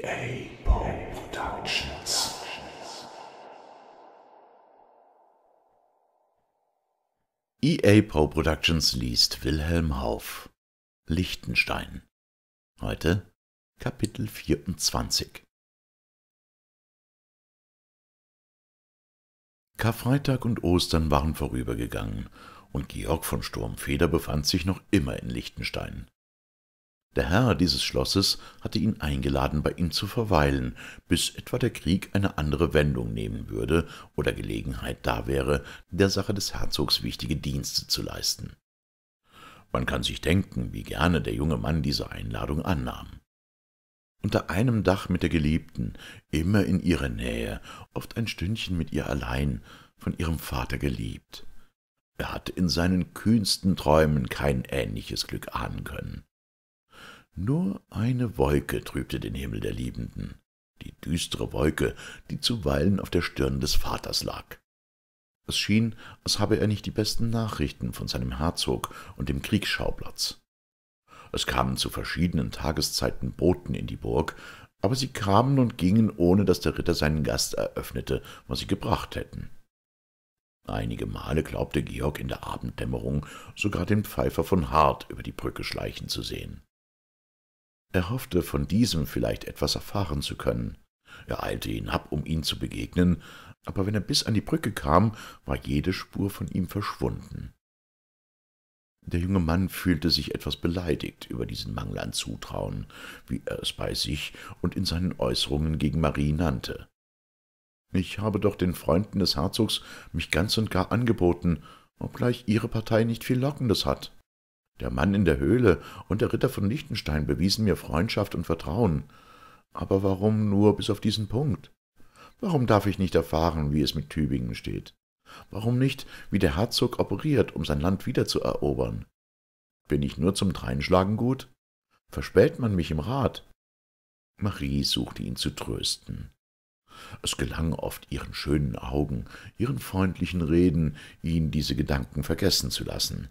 GA Productions. EA Pro Productions liest Wilhelm Hauf Lichtenstein Heute Kapitel 24. Karfreitag und Ostern waren vorübergegangen, und Georg von Sturmfeder befand sich noch immer in Lichtenstein. Der Herr dieses Schlosses hatte ihn eingeladen, bei ihm zu verweilen, bis etwa der Krieg eine andere Wendung nehmen würde oder Gelegenheit da wäre, der Sache des Herzogs wichtige Dienste zu leisten. Man kann sich denken, wie gerne der junge Mann diese Einladung annahm. Unter einem Dach mit der Geliebten, immer in ihrer Nähe, oft ein Stündchen mit ihr allein, von ihrem Vater geliebt. Er hatte in seinen kühnsten Träumen kein ähnliches Glück ahnen können. Nur eine Wolke trübte den Himmel der Liebenden, die düstere Wolke, die zuweilen auf der Stirn des Vaters lag. Es schien, als habe er nicht die besten Nachrichten von seinem Herzog und dem Kriegsschauplatz. Es kamen zu verschiedenen Tageszeiten Boten in die Burg, aber sie kamen und gingen, ohne dass der Ritter seinen Gast eröffnete, was sie gebracht hätten. Einige Male glaubte Georg in der Abenddämmerung sogar den Pfeifer von Hart über die Brücke schleichen zu sehen. Er hoffte, von diesem vielleicht etwas erfahren zu können. Er eilte hinab, um ihm zu begegnen, aber wenn er bis an die Brücke kam, war jede Spur von ihm verschwunden. Der junge Mann fühlte sich etwas beleidigt über diesen Mangel an Zutrauen, wie er es bei sich und in seinen Äußerungen gegen Marie nannte. Ich habe doch den Freunden des Herzogs mich ganz und gar angeboten, obgleich ihre Partei nicht viel Lockendes hat. Der Mann in der Höhle und der Ritter von Liechtenstein bewiesen mir Freundschaft und Vertrauen. Aber warum nur bis auf diesen Punkt? Warum darf ich nicht erfahren, wie es mit Tübingen steht? Warum nicht, wie der Herzog operiert, um sein Land wiederzuerobern? Bin ich nur zum Dreinschlagen gut? Verspält man mich im Rat? Marie suchte ihn zu trösten. Es gelang oft ihren schönen Augen, ihren freundlichen Reden, ihn diese Gedanken vergessen zu lassen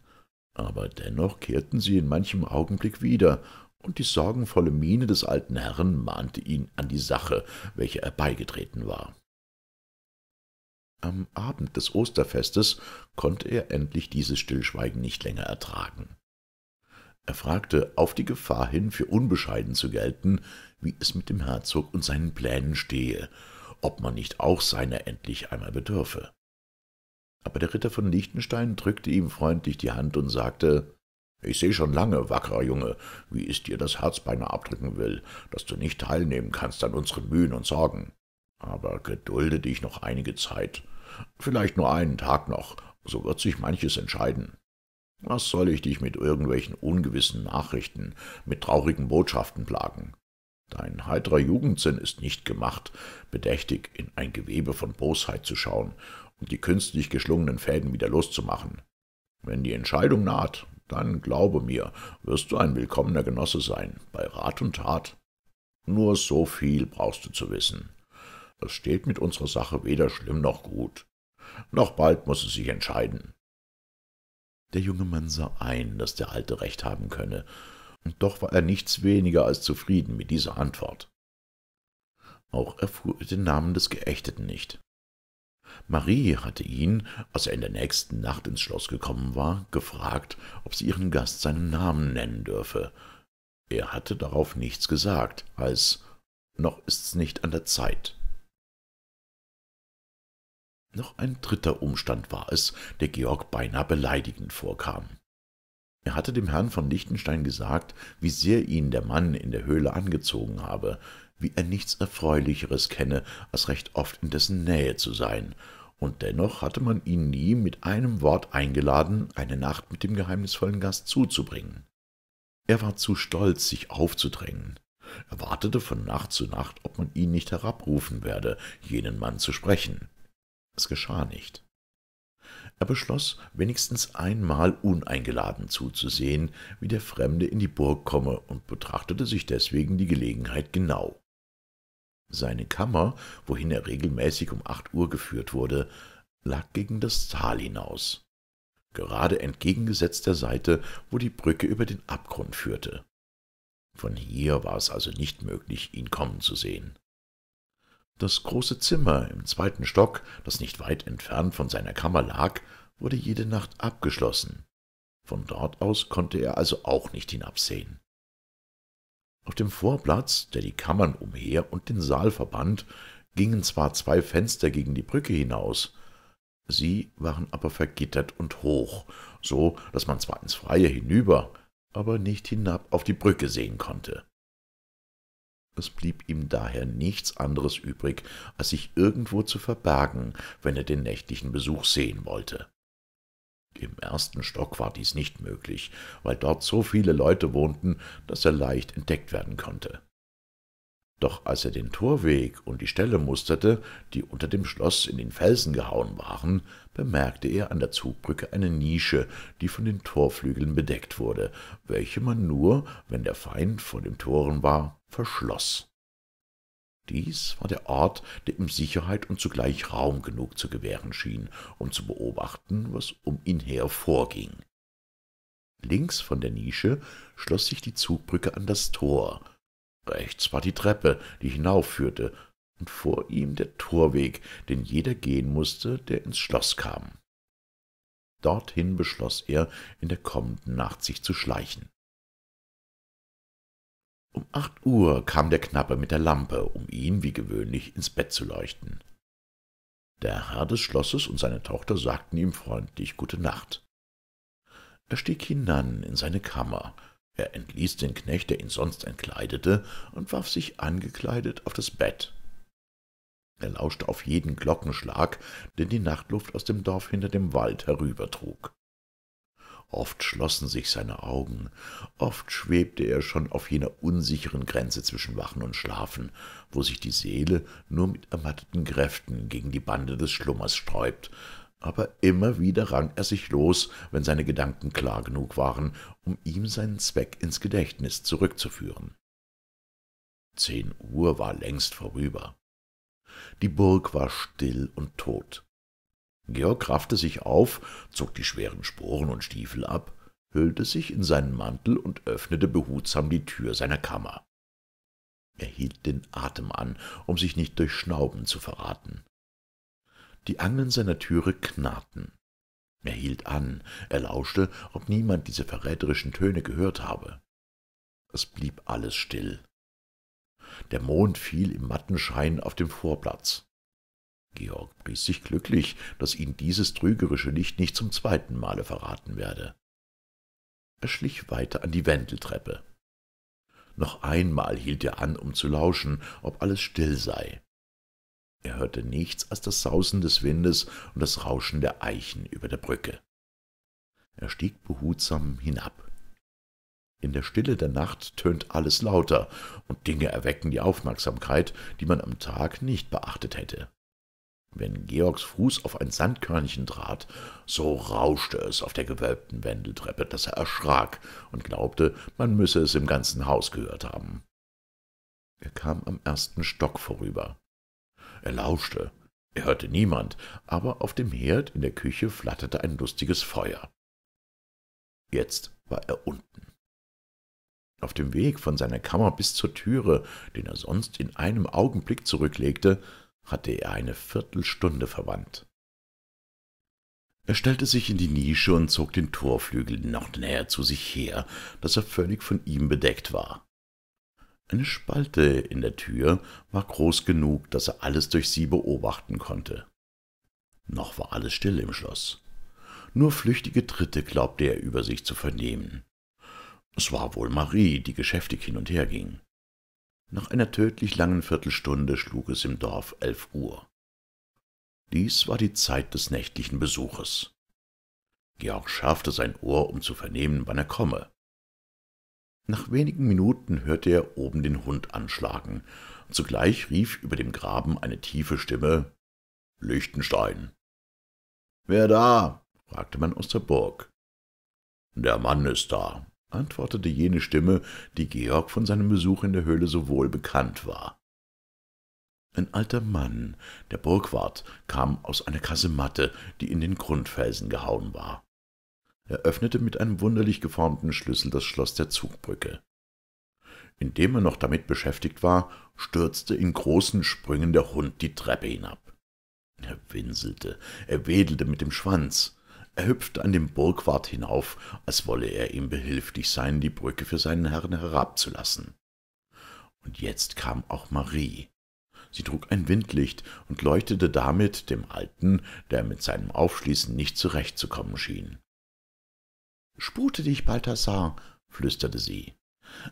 aber dennoch kehrten sie in manchem Augenblick wieder, und die sorgenvolle Miene des alten Herrn mahnte ihn an die Sache, welcher er beigetreten war. Am Abend des Osterfestes konnte er endlich dieses Stillschweigen nicht länger ertragen. Er fragte auf die Gefahr hin, für unbescheiden zu gelten, wie es mit dem Herzog und seinen Plänen stehe, ob man nicht auch seiner endlich einmal bedürfe aber der Ritter von Liechtenstein drückte ihm freundlich die Hand und sagte, »Ich sehe schon lange, wackerer Junge, wie es dir das Herz beinahe abdrücken will, dass du nicht teilnehmen kannst an unseren Mühen und Sorgen. Aber gedulde dich noch einige Zeit, vielleicht nur einen Tag noch, so wird sich manches entscheiden. Was soll ich dich mit irgendwelchen ungewissen Nachrichten, mit traurigen Botschaften plagen? Dein heiterer Jugendsinn ist nicht gemacht, bedächtig in ein Gewebe von Bosheit zu schauen und die künstlich geschlungenen Fäden wieder loszumachen. Wenn die Entscheidung naht, dann glaube mir, wirst du ein willkommener Genosse sein, bei Rat und Tat. Nur so viel brauchst du zu wissen. Es steht mit unserer Sache weder schlimm noch gut. Noch bald muss es sich entscheiden. Der junge Mann sah ein, dass der Alte recht haben könne, und doch war er nichts weniger als zufrieden mit dieser Antwort. Auch erfuhr er den Namen des Geächteten nicht. Marie hatte ihn, als er in der nächsten Nacht ins Schloss gekommen war, gefragt, ob sie ihren Gast seinen Namen nennen dürfe. Er hatte darauf nichts gesagt, als »Noch ist's nicht an der Zeit«. Noch ein dritter Umstand war es, der Georg beinahe beleidigend vorkam. Er hatte dem Herrn von Lichtenstein gesagt, wie sehr ihn der Mann in der Höhle angezogen habe, wie er nichts Erfreulicheres kenne, als recht oft in dessen Nähe zu sein, und dennoch hatte man ihn nie mit einem Wort eingeladen, eine Nacht mit dem geheimnisvollen Gast zuzubringen. Er war zu stolz, sich aufzudrängen. Er wartete von Nacht zu Nacht, ob man ihn nicht herabrufen werde, jenen Mann zu sprechen. Es geschah nicht. Er beschloss, wenigstens einmal uneingeladen zuzusehen, wie der Fremde in die Burg komme, und betrachtete sich deswegen die Gelegenheit genau. Seine Kammer, wohin er regelmäßig um acht Uhr geführt wurde, lag gegen das Tal hinaus, gerade entgegengesetzt der Seite, wo die Brücke über den Abgrund führte. Von hier war es also nicht möglich, ihn kommen zu sehen. Das große Zimmer im zweiten Stock, das nicht weit entfernt von seiner Kammer lag, wurde jede Nacht abgeschlossen. Von dort aus konnte er also auch nicht hinabsehen. Auf dem Vorplatz, der die Kammern umher und den Saal verband, gingen zwar zwei Fenster gegen die Brücke hinaus, sie waren aber vergittert und hoch, so daß man zwar ins Freie hinüber, aber nicht hinab auf die Brücke sehen konnte. Es blieb ihm daher nichts anderes übrig, als sich irgendwo zu verbergen, wenn er den nächtlichen Besuch sehen wollte. Im ersten Stock war dies nicht möglich, weil dort so viele Leute wohnten, dass er leicht entdeckt werden konnte. Doch als er den Torweg und die Stelle musterte, die unter dem Schloss in den Felsen gehauen waren, bemerkte er an der Zugbrücke eine Nische, die von den Torflügeln bedeckt wurde, welche man nur, wenn der Feind vor dem Toren war, verschloss. Dies war der Ort, der ihm Sicherheit und zugleich Raum genug zu gewähren schien, um zu beobachten, was um ihn her vorging. Links von der Nische schloss sich die Zugbrücke an das Tor, rechts war die Treppe, die hinaufführte, und vor ihm der Torweg, den jeder gehen mußte, der ins Schloss kam. Dorthin beschloss er, in der kommenden Nacht sich zu schleichen. Um acht Uhr kam der Knappe mit der Lampe, um ihn wie gewöhnlich ins Bett zu leuchten. Der Herr des Schlosses und seine Tochter sagten ihm freundlich Gute Nacht. Er stieg hinan in seine Kammer, er entließ den Knecht, der ihn sonst entkleidete, und warf sich angekleidet auf das Bett. Er lauschte auf jeden Glockenschlag, den die Nachtluft aus dem Dorf hinter dem Wald herübertrug oft schlossen sich seine Augen, oft schwebte er schon auf jener unsicheren Grenze zwischen Wachen und Schlafen, wo sich die Seele nur mit ermatteten Kräften gegen die Bande des Schlummers sträubt, aber immer wieder rang er sich los, wenn seine Gedanken klar genug waren, um ihm seinen Zweck ins Gedächtnis zurückzuführen. Zehn Uhr war längst vorüber. Die Burg war still und tot. Georg raffte sich auf, zog die schweren Sporen und Stiefel ab, hüllte sich in seinen Mantel und öffnete behutsam die Tür seiner Kammer. Er hielt den Atem an, um sich nicht durch Schnauben zu verraten. Die Angeln seiner Türe knarrten. Er hielt an, er lauschte, ob niemand diese verräterischen Töne gehört habe. Es blieb alles still. Der Mond fiel im matten Schein auf dem Vorplatz. Georg pries sich glücklich, daß ihn dieses trügerische Licht nicht zum zweiten Male verraten werde. Er schlich weiter an die Wendeltreppe. Noch einmal hielt er an, um zu lauschen, ob alles still sei. Er hörte nichts als das Sausen des Windes und das Rauschen der Eichen über der Brücke. Er stieg behutsam hinab. In der Stille der Nacht tönt alles lauter, und Dinge erwecken die Aufmerksamkeit, die man am Tag nicht beachtet hätte. Wenn Georgs Fuß auf ein Sandkörnchen trat, so rauschte es auf der gewölbten Wendeltreppe, daß er erschrak und glaubte, man müsse es im ganzen Haus gehört haben. Er kam am ersten Stock vorüber. Er lauschte. Er hörte niemand, aber auf dem Herd in der Küche flatterte ein lustiges Feuer. Jetzt war er unten. Auf dem Weg von seiner Kammer bis zur Türe, den er sonst in einem Augenblick zurücklegte, hatte er eine Viertelstunde verwandt. Er stellte sich in die Nische und zog den Torflügel noch näher zu sich her, dass er völlig von ihm bedeckt war. Eine Spalte in der Tür war groß genug, dass er alles durch sie beobachten konnte. Noch war alles still im Schloss. Nur flüchtige Tritte glaubte er über sich zu vernehmen. Es war wohl Marie, die geschäftig hin und her ging. Nach einer tödlich langen Viertelstunde schlug es im Dorf elf Uhr. Dies war die Zeit des nächtlichen Besuches. Georg schärfte sein Ohr, um zu vernehmen, wann er komme. Nach wenigen Minuten hörte er oben den Hund anschlagen. und Zugleich rief über dem Graben eine tiefe Stimme Lichtenstein. Wer da? fragte man aus der Burg. Der Mann ist da, antwortete jene Stimme, die Georg von seinem Besuch in der Höhle so wohl bekannt war. Ein alter Mann, der Burgwart, kam aus einer Kasematte, die in den Grundfelsen gehauen war. Er öffnete mit einem wunderlich geformten Schlüssel das Schloss der Zugbrücke. Indem er noch damit beschäftigt war, stürzte in großen Sprüngen der Hund die Treppe hinab. Er winselte, er wedelte mit dem Schwanz, er hüpft an dem Burgwart hinauf, als wolle er ihm behilflich sein, die Brücke für seinen Herrn herabzulassen. Und jetzt kam auch Marie. Sie trug ein Windlicht und leuchtete damit dem Alten, der mit seinem Aufschließen nicht zurechtzukommen schien. »Spute dich, Balthasar«, flüsterte sie.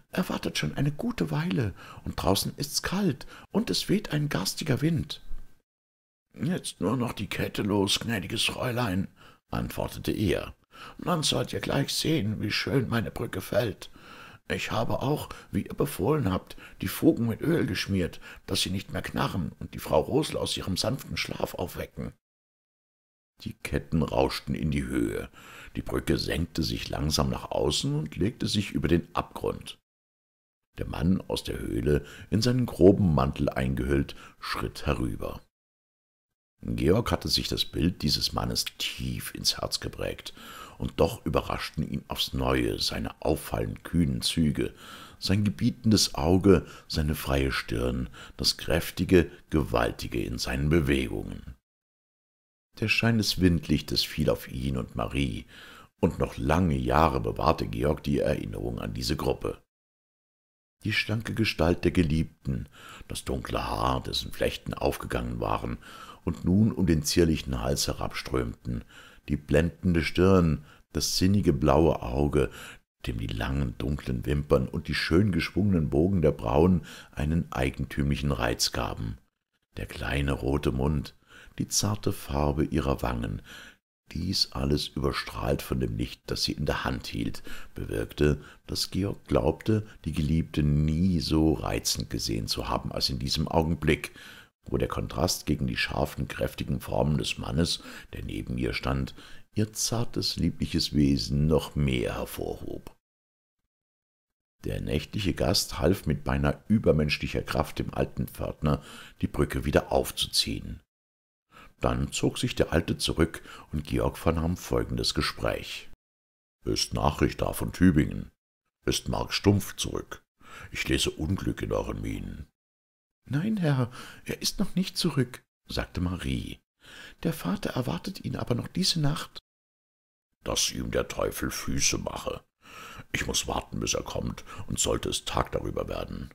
»Er wartet schon eine gute Weile, und draußen ist's kalt, und es weht ein garstiger Wind.« »Jetzt nur noch die Kette los, gnädiges Fräulein«, antwortete er. »Nun sollt ihr gleich sehen, wie schön meine Brücke fällt. Ich habe auch, wie ihr befohlen habt, die Fugen mit Öl geschmiert, dass sie nicht mehr knarren und die Frau Rosel aus ihrem sanften Schlaf aufwecken.« Die Ketten rauschten in die Höhe, die Brücke senkte sich langsam nach außen und legte sich über den Abgrund. Der Mann aus der Höhle, in seinen groben Mantel eingehüllt, schritt herüber. Georg hatte sich das Bild dieses Mannes tief ins Herz geprägt, und doch überraschten ihn aufs Neue seine auffallend kühnen Züge, sein gebietendes Auge, seine freie Stirn, das kräftige, gewaltige in seinen Bewegungen. Der Schein des Windlichtes fiel auf ihn und Marie, und noch lange Jahre bewahrte Georg die Erinnerung an diese Gruppe. Die schlanke Gestalt der Geliebten das dunkle Haar, dessen Flechten aufgegangen waren und nun um den zierlichen Hals herabströmten, die blendende Stirn, das sinnige blaue Auge, dem die langen, dunklen Wimpern und die schön geschwungenen Bogen der Brauen einen eigentümlichen Reiz gaben. Der kleine rote Mund, die zarte Farbe ihrer Wangen, dies alles überstrahlt von dem Licht, das sie in der Hand hielt, bewirkte, dass Georg glaubte, die Geliebte nie so reizend gesehen zu haben als in diesem Augenblick, wo der Kontrast gegen die scharfen, kräftigen Formen des Mannes, der neben ihr stand, ihr zartes, liebliches Wesen noch mehr hervorhob. Der nächtliche Gast half mit beinahe übermenschlicher Kraft dem alten Pförtner, die Brücke wieder aufzuziehen. Dann zog sich der Alte zurück, und Georg vernahm folgendes Gespräch. Ist Nachricht da von Tübingen? Ist Mark Stumpf zurück? Ich lese Unglück in euren Mienen. Nein, Herr, er ist noch nicht zurück, sagte Marie. Der Vater erwartet ihn aber noch diese Nacht. Dass ihm der Teufel Füße mache. Ich muß warten, bis er kommt, und sollte es Tag darüber werden.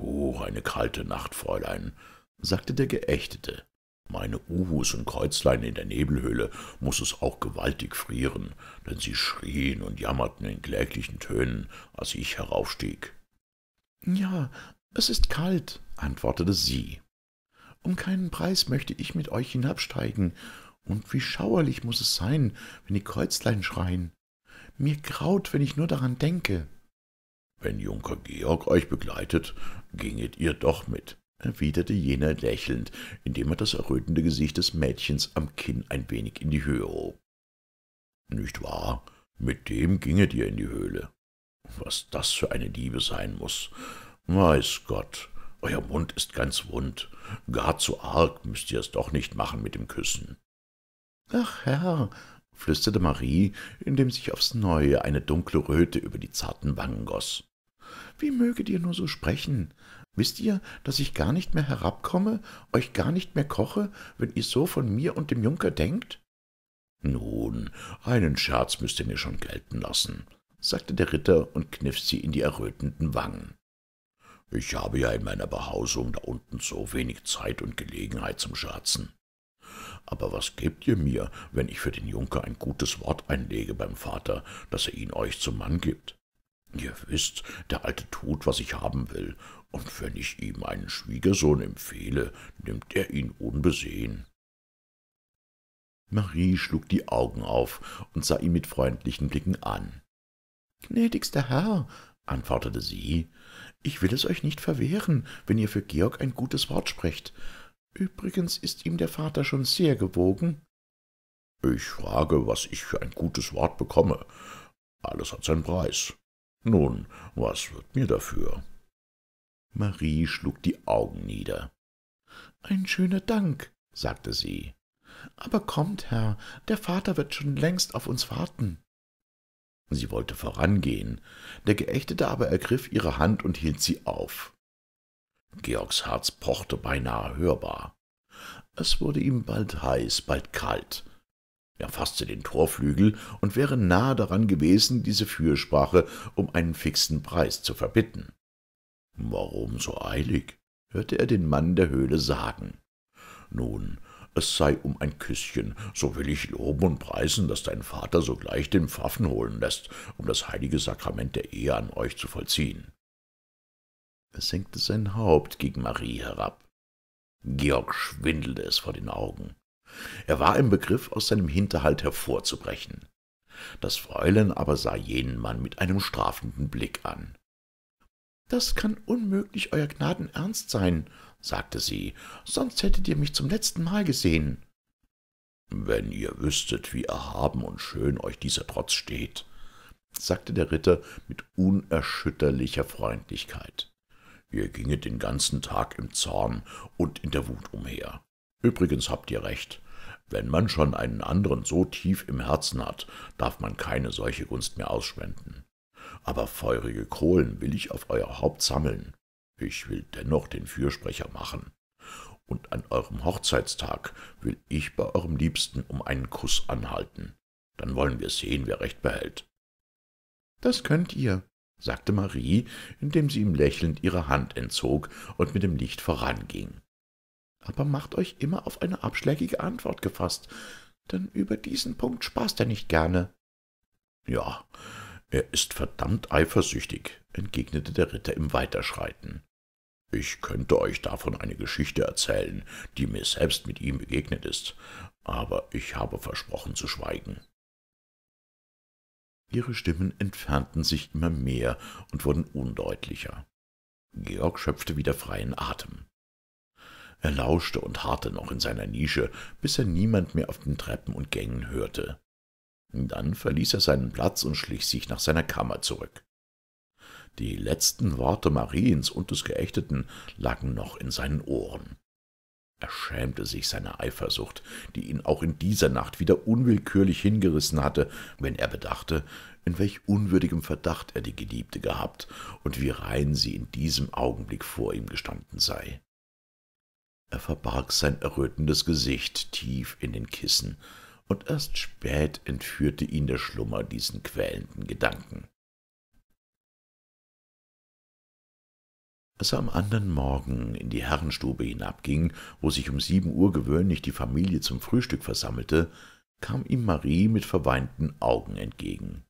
Oh, eine kalte Nacht, Fräulein, sagte der Geächtete. Meine Uhus und Kreuzlein in der Nebelhöhle muß es auch gewaltig frieren, denn sie schrien und jammerten in kläglichen Tönen, als ich heraufstieg. »Ja, es ist kalt«, antwortete sie. »Um keinen Preis möchte ich mit euch hinabsteigen, und wie schauerlich muß es sein, wenn die Kreuzlein schreien. Mir graut, wenn ich nur daran denke.« »Wenn Junker Georg euch begleitet, ginget ihr doch mit«, erwiderte jener lächelnd, indem er das errötende Gesicht des Mädchens am Kinn ein wenig in die Höhe hob. Nicht wahr? Mit dem ginge dir in die Höhle. Was das für eine Liebe sein muß. Weiß Gott, euer Mund ist ganz wund. Gar zu arg müsst ihr es doch nicht machen mit dem Küssen. Ach Herr, flüsterte Marie, indem sich aufs Neue eine dunkle Röte über die zarten Wangen goß. Wie möget ihr nur so sprechen? Wisst ihr, dass ich gar nicht mehr herabkomme, euch gar nicht mehr koche, wenn ihr so von mir und dem Junker denkt? Nun, einen Scherz müsst ihr mir schon gelten lassen, sagte der Ritter und kniff sie in die errötenden Wangen. Ich habe ja in meiner Behausung da unten so wenig Zeit und Gelegenheit zum Scherzen. Aber was gebt ihr mir, wenn ich für den Junker ein gutes Wort einlege beim Vater, dass er ihn euch zum Mann gibt? Ihr wisst, der Alte tut, was ich haben will, und wenn ich ihm einen Schwiegersohn empfehle, nimmt er ihn unbesehen.« Marie schlug die Augen auf und sah ihn mit freundlichen Blicken an. »Gnädigster Herr«, antwortete sie, »ich will es euch nicht verwehren, wenn ihr für Georg ein gutes Wort sprecht. Übrigens ist ihm der Vater schon sehr gewogen.« »Ich frage, was ich für ein gutes Wort bekomme. Alles hat seinen Preis.« nun, was wird mir dafür?« Marie schlug die Augen nieder. »Ein schöner Dank«, sagte sie. »Aber kommt, Herr, der Vater wird schon längst auf uns warten.« Sie wollte vorangehen, der Geächtete aber ergriff ihre Hand und hielt sie auf. Georgs Herz pochte beinahe hörbar. Es wurde ihm bald heiß, bald kalt. Er fasste den Torflügel und wäre nahe daran gewesen, diese Fürsprache um einen fixen Preis zu verbitten. Warum so eilig? hörte er den Mann der Höhle sagen. Nun, es sei um ein Küsschen, so will ich loben und preisen, dass dein Vater sogleich den Pfaffen holen lässt, um das heilige Sakrament der Ehe an euch zu vollziehen. Er senkte sein Haupt gegen Marie herab. Georg schwindelte es vor den Augen. Er war im Begriff, aus seinem Hinterhalt hervorzubrechen. Das Fräulein aber sah jenen Mann mit einem strafenden Blick an. »Das kann unmöglich euer Gnaden ernst sein«, sagte sie, »sonst hättet ihr mich zum letzten Mal gesehen.« »Wenn ihr wüsstet, wie erhaben und schön euch dieser Trotz steht«, sagte der Ritter mit unerschütterlicher Freundlichkeit. »Ihr ginget den ganzen Tag im Zorn und in der Wut umher. Übrigens habt ihr recht. Wenn man schon einen anderen so tief im Herzen hat, darf man keine solche Gunst mehr ausspenden. Aber feurige Kohlen will ich auf euer Haupt sammeln. Ich will dennoch den Fürsprecher machen. Und an eurem Hochzeitstag will ich bei eurem Liebsten um einen Kuss anhalten. Dann wollen wir sehen, wer recht behält. Das könnt ihr, sagte Marie, indem sie ihm lächelnd ihre Hand entzog und mit dem Licht voranging aber macht euch immer auf eine abschlägige Antwort gefasst, denn über diesen Punkt spaßt er nicht gerne.« »Ja, er ist verdammt eifersüchtig«, entgegnete der Ritter im Weiterschreiten. »Ich könnte euch davon eine Geschichte erzählen, die mir selbst mit ihm begegnet ist, aber ich habe versprochen zu schweigen.« Ihre Stimmen entfernten sich immer mehr und wurden undeutlicher. Georg schöpfte wieder freien Atem. Er lauschte und harrte noch in seiner Nische, bis er niemand mehr auf den Treppen und Gängen hörte. Dann verließ er seinen Platz und schlich sich nach seiner Kammer zurück. Die letzten Worte Mariens und des Geächteten lagen noch in seinen Ohren. Er schämte sich seiner Eifersucht, die ihn auch in dieser Nacht wieder unwillkürlich hingerissen hatte, wenn er bedachte, in welch unwürdigem Verdacht er die Geliebte gehabt und wie rein sie in diesem Augenblick vor ihm gestanden sei. Er verbarg sein errötendes Gesicht tief in den Kissen, und erst spät entführte ihn der Schlummer diesen quälenden Gedanken. Als er am anderen Morgen in die Herrenstube hinabging, wo sich um sieben Uhr gewöhnlich die Familie zum Frühstück versammelte, kam ihm Marie mit verweinten Augen entgegen.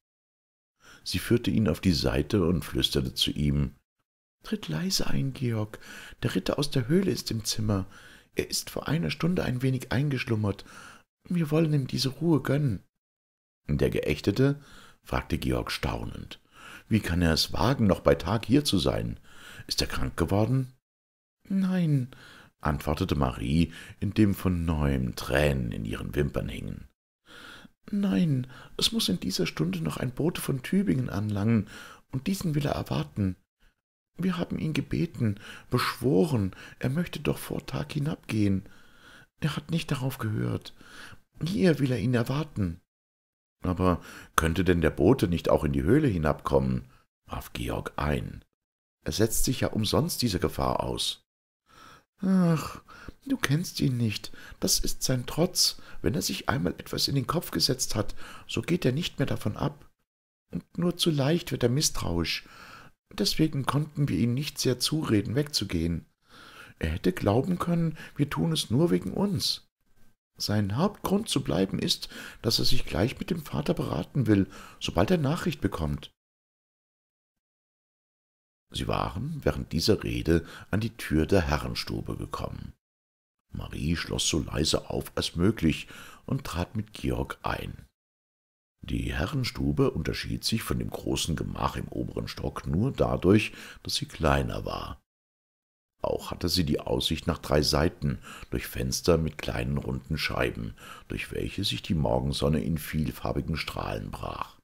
Sie führte ihn auf die Seite und flüsterte zu ihm Tritt leise ein, Georg. Der Ritter aus der Höhle ist im Zimmer. Er ist vor einer Stunde ein wenig eingeschlummert. Wir wollen ihm diese Ruhe gönnen. Der Geächtete? fragte Georg staunend. Wie kann er es wagen, noch bei Tag hier zu sein? Ist er krank geworden? Nein, antwortete Marie, indem von neuem Tränen in ihren Wimpern hingen. Nein, es muß in dieser Stunde noch ein Bote von Tübingen anlangen, und diesen will er erwarten. Wir haben ihn gebeten, beschworen, er möchte doch vor Tag hinabgehen. Er hat nicht darauf gehört. Hier will er ihn erwarten. Aber könnte denn der Bote nicht auch in die Höhle hinabkommen? warf Georg ein. Er setzt sich ja umsonst dieser Gefahr aus. Ach, du kennst ihn nicht. Das ist sein Trotz. Wenn er sich einmal etwas in den Kopf gesetzt hat, so geht er nicht mehr davon ab. Und nur zu leicht wird er misstrauisch. Deswegen konnten wir ihn nicht sehr zureden, wegzugehen. Er hätte glauben können, wir tun es nur wegen uns. Sein Hauptgrund zu bleiben ist, dass er sich gleich mit dem Vater beraten will, sobald er Nachricht bekommt. Sie waren während dieser Rede an die Tür der Herrenstube gekommen. Marie schloss so leise auf als möglich und trat mit Georg ein. Die Herrenstube unterschied sich von dem großen Gemach im oberen Stock nur dadurch, daß sie kleiner war. Auch hatte sie die Aussicht nach drei Seiten, durch Fenster mit kleinen runden Scheiben, durch welche sich die Morgensonne in vielfarbigen Strahlen brach.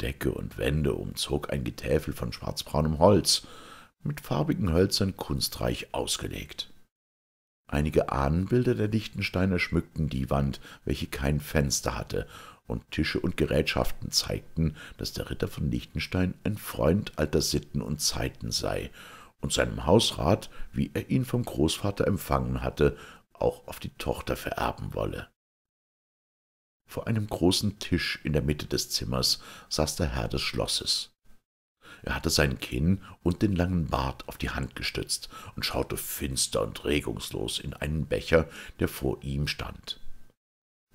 Decke und Wände umzog ein Getäfel von schwarzbraunem Holz, mit farbigen Hölzern kunstreich ausgelegt. Einige Ahnenbilder der Lichtensteiner schmückten die Wand, welche kein Fenster hatte und Tische und Gerätschaften zeigten, dass der Ritter von Liechtenstein ein Freund alter Sitten und Zeiten sei und seinem Hausrat, wie er ihn vom Großvater empfangen hatte, auch auf die Tochter vererben wolle. Vor einem großen Tisch in der Mitte des Zimmers saß der Herr des Schlosses. Er hatte sein Kinn und den langen Bart auf die Hand gestützt und schaute finster und regungslos in einen Becher, der vor ihm stand.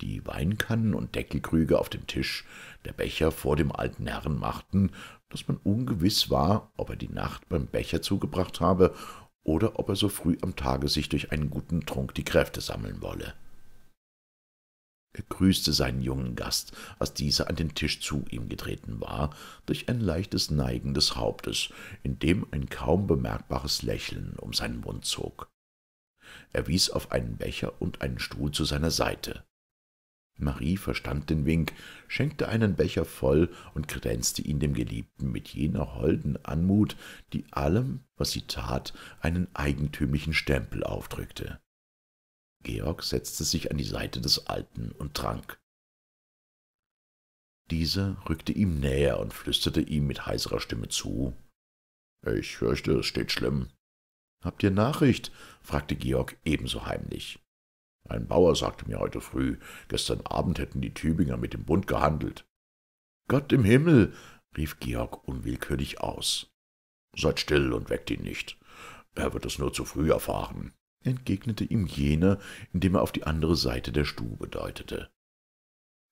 Die Weinkannen und Deckelkrüge auf dem Tisch, der Becher vor dem alten Herrn machten, dass man ungewiss war, ob er die Nacht beim Becher zugebracht habe oder ob er so früh am Tage sich durch einen guten Trunk die Kräfte sammeln wolle. Er grüßte seinen jungen Gast, als dieser an den Tisch zu ihm getreten war, durch ein leichtes Neigen des Hauptes, in dem ein kaum bemerkbares Lächeln um seinen Mund zog. Er wies auf einen Becher und einen Stuhl zu seiner Seite. Marie verstand den Wink, schenkte einen Becher voll und kränzte ihn dem Geliebten mit jener holden Anmut, die allem, was sie tat, einen eigentümlichen Stempel aufdrückte. Georg setzte sich an die Seite des Alten und trank. Dieser rückte ihm näher und flüsterte ihm mit heiserer Stimme zu. »Ich fürchte, es steht schlimm.« »Habt ihr Nachricht?« fragte Georg ebenso heimlich. Ein Bauer sagte mir heute früh, gestern Abend hätten die Tübinger mit dem Bund gehandelt. Gott im Himmel, rief Georg unwillkürlich aus. Seid still und weckt ihn nicht. Er wird es nur zu früh erfahren, entgegnete ihm jener, indem er auf die andere Seite der Stube deutete.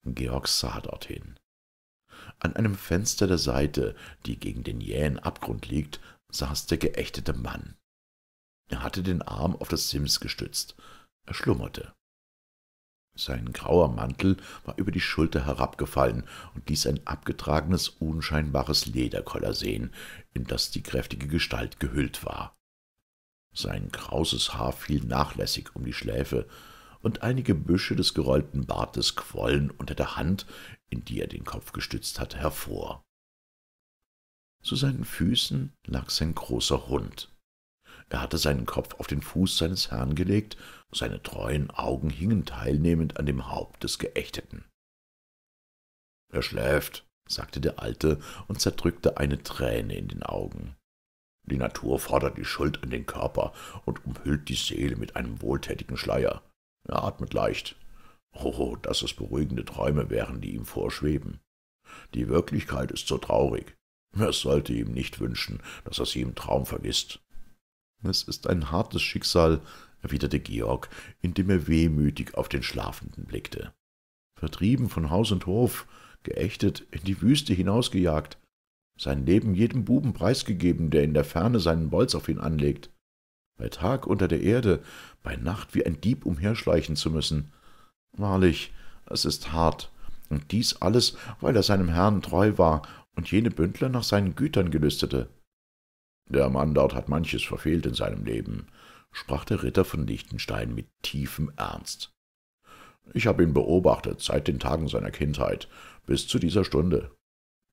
Georg sah dorthin. An einem Fenster der Seite, die gegen den jähen Abgrund liegt, saß der geächtete Mann. Er hatte den Arm auf das Sims gestützt, er schlummerte. Sein grauer Mantel war über die Schulter herabgefallen und ließ ein abgetragenes, unscheinbares Lederkoller sehen, in das die kräftige Gestalt gehüllt war. Sein krauses Haar fiel nachlässig um die Schläfe, und einige Büsche des gerollten Bartes quollen unter der Hand, in die er den Kopf gestützt hatte, hervor. Zu seinen Füßen lag sein großer Hund, er hatte seinen Kopf auf den Fuß seines Herrn gelegt, seine treuen Augen hingen teilnehmend an dem Haupt des Geächteten. Er schläft, sagte der Alte und zerdrückte eine Träne in den Augen. Die Natur fordert die Schuld an den Körper und umhüllt die Seele mit einem wohltätigen Schleier. Er atmet leicht. Oh, dass es beruhigende Träume wären, die ihm vorschweben. Die Wirklichkeit ist so traurig. Es sollte ihm nicht wünschen, dass er sie im Traum vergisst. Es ist ein hartes Schicksal, erwiderte Georg, indem er wehmütig auf den Schlafenden blickte. Vertrieben von Haus und Hof, geächtet, in die Wüste hinausgejagt, sein Leben jedem Buben preisgegeben, der in der Ferne seinen Bolz auf ihn anlegt. Bei Tag unter der Erde, bei Nacht wie ein Dieb umherschleichen zu müssen. Wahrlich, es ist hart, und dies alles, weil er seinem Herrn treu war und jene Bündler nach seinen Gütern gelüstete. Der Mann dort hat manches verfehlt in seinem Leben, sprach der Ritter von Liechtenstein mit tiefem Ernst. Ich habe ihn beobachtet seit den Tagen seiner Kindheit bis zu dieser Stunde.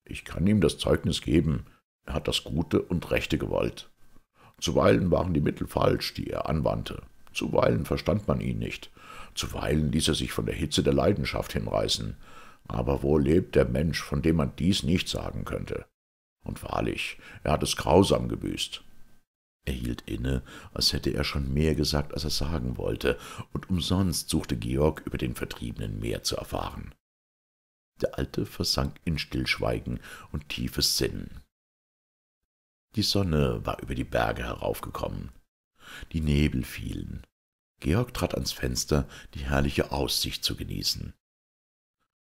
Ich kann ihm das Zeugnis geben, er hat das Gute und Rechte gewollt. Zuweilen waren die Mittel falsch, die er anwandte. Zuweilen verstand man ihn nicht. Zuweilen ließ er sich von der Hitze der Leidenschaft hinreißen. Aber wo lebt der Mensch, von dem man dies nicht sagen könnte? Und wahrlich, er hat es grausam gebüßt. Er hielt inne, als hätte er schon mehr gesagt, als er sagen wollte, und umsonst suchte Georg über den Vertriebenen mehr zu erfahren. Der Alte versank in Stillschweigen und tiefes Sinnen. Die Sonne war über die Berge heraufgekommen. Die Nebel fielen. Georg trat ans Fenster, die herrliche Aussicht zu genießen.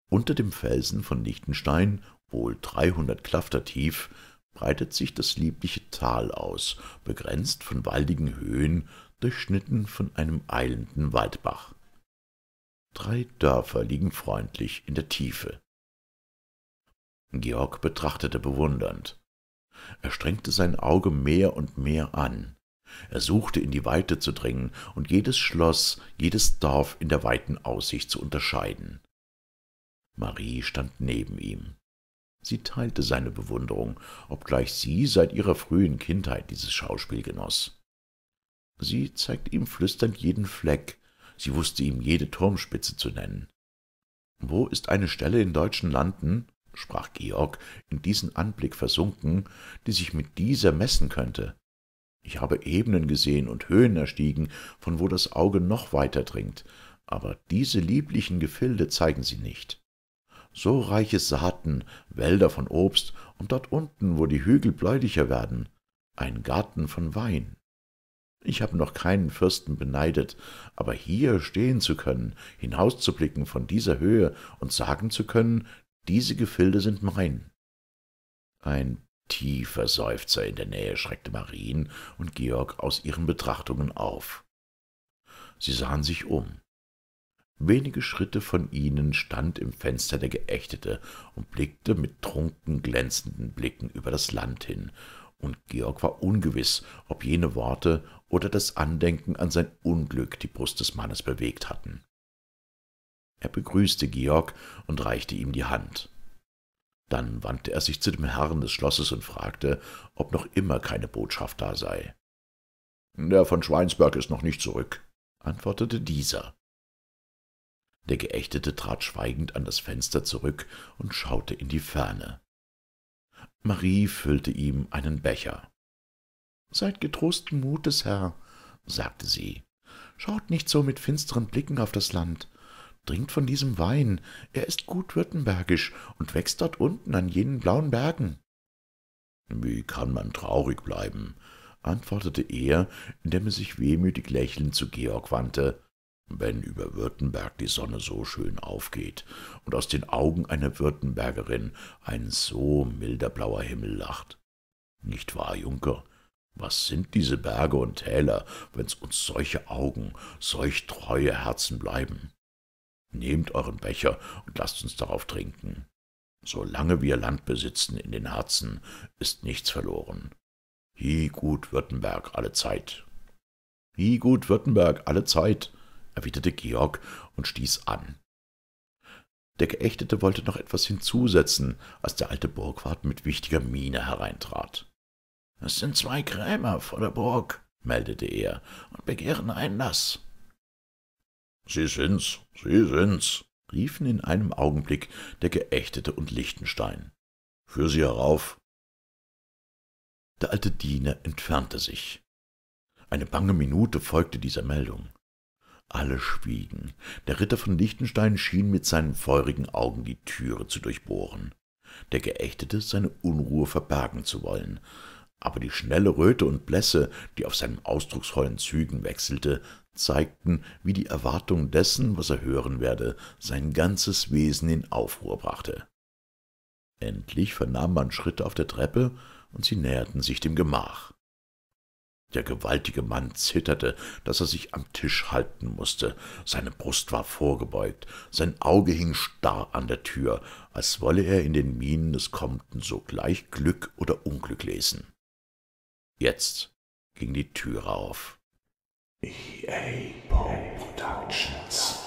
Unter dem Felsen von Lichtenstein wohl 300 Klafter tief, breitet sich das liebliche Tal aus, begrenzt von waldigen Höhen, durchschnitten von einem eilenden Waldbach. Drei Dörfer liegen freundlich in der Tiefe. Georg betrachtete bewundernd. Er strengte sein Auge mehr und mehr an. Er suchte in die Weite zu dringen und jedes Schloss, jedes Dorf in der weiten Aussicht zu unterscheiden. Marie stand neben ihm. Sie teilte seine Bewunderung, obgleich sie seit ihrer frühen Kindheit dieses Schauspiel genoss. Sie zeigte ihm flüsternd jeden Fleck, sie wußte ihm jede Turmspitze zu nennen. »Wo ist eine Stelle in deutschen Landen«, sprach Georg, in diesen Anblick versunken, »die sich mit dieser messen könnte? Ich habe Ebenen gesehen und Höhen erstiegen, von wo das Auge noch weiter dringt, aber diese lieblichen Gefilde zeigen sie nicht.« so reiche Saaten, Wälder von Obst und dort unten, wo die Hügel bläulicher werden, ein Garten von Wein. Ich habe noch keinen Fürsten beneidet, aber hier stehen zu können, hinauszublicken von dieser Höhe und sagen zu können, diese Gefilde sind mein. Ein tiefer Seufzer in der Nähe schreckte Marien und Georg aus ihren Betrachtungen auf. Sie sahen sich um. Wenige Schritte von ihnen stand im Fenster der Geächtete und blickte mit trunken glänzenden Blicken über das Land hin, und Georg war ungewiß, ob jene Worte oder das Andenken an sein Unglück die Brust des Mannes bewegt hatten. Er begrüßte Georg und reichte ihm die Hand. Dann wandte er sich zu dem Herrn des Schlosses und fragte, ob noch immer keine Botschaft da sei. Der von Schweinsberg ist noch nicht zurück, antwortete dieser. Der Geächtete trat schweigend an das Fenster zurück und schaute in die Ferne. Marie füllte ihm einen Becher. »Seid getrosten Mutes, Herr«, sagte sie, »schaut nicht so mit finsteren Blicken auf das Land. Trinkt von diesem Wein, er ist gut württembergisch und wächst dort unten an jenen blauen Bergen.« »Wie kann man traurig bleiben?« antwortete er, indem er sich wehmütig lächelnd zu Georg wandte. Wenn über Württemberg die Sonne so schön aufgeht und aus den Augen einer Württembergerin ein so milder blauer Himmel lacht. Nicht wahr, Junker? Was sind diese Berge und Täler, wenn's uns solche Augen, solch treue Herzen bleiben? Nehmt euren Becher und lasst uns darauf trinken. Solange wir Land besitzen in den Herzen, ist nichts verloren. Hie gut Württemberg alle Zeit! Hie gut Württemberg alle Zeit! erwiderte Georg und stieß an. Der Geächtete wollte noch etwas hinzusetzen, als der alte Burgwart mit wichtiger Miene hereintrat. »Es sind zwei Krämer vor der Burg«, meldete er, »und begehren Einlass.« »Sie sind's, sie sind's«, riefen in einem Augenblick der Geächtete und Lichtenstein. Führ sie herauf!« Der alte Diener entfernte sich. Eine bange Minute folgte dieser Meldung. Alle schwiegen. Der Ritter von Liechtenstein schien mit seinen feurigen Augen die Türe zu durchbohren. Der Geächtete seine Unruhe verbergen zu wollen. Aber die schnelle Röte und Blässe, die auf seinen ausdrucksvollen Zügen wechselte, zeigten, wie die Erwartung dessen, was er hören werde, sein ganzes Wesen in Aufruhr brachte. Endlich vernahm man Schritte auf der Treppe, und sie näherten sich dem Gemach. Der gewaltige Mann zitterte, daß er sich am Tisch halten mußte. seine Brust war vorgebeugt, sein Auge hing starr an der Tür, als wolle er in den Mienen des Kommenden sogleich Glück oder Unglück lesen. Jetzt ging die Türe auf. EA Productions